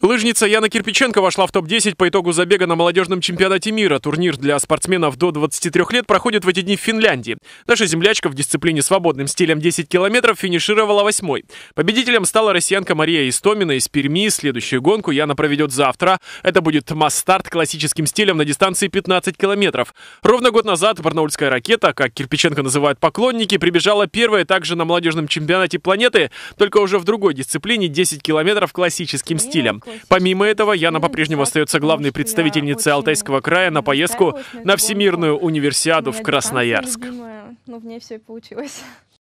Лыжница Яна Кирпиченко вошла в топ-10 по итогу забега на молодежном чемпионате мира. Турнир для спортсменов до 23 лет проходит в эти дни в Финляндии. Наша землячка в дисциплине свободным стилем 10 километров финишировала восьмой. Победителем стала россиянка Мария Истомина из Перми. Следующую гонку Яна проведет завтра. Это будет масс-старт классическим стилем на дистанции 15 километров. Ровно год назад барнаульская ракета, как Кирпиченко называют поклонники, прибежала первая также на молодежном чемпионате планеты, только уже в другой дисциплине 10 километров классическим стилем. Помимо этого, Яна по-прежнему остается главной представительницей Алтайского края на поездку на Всемирную универсиаду в Красноярск. Ну, в ней все и получилось.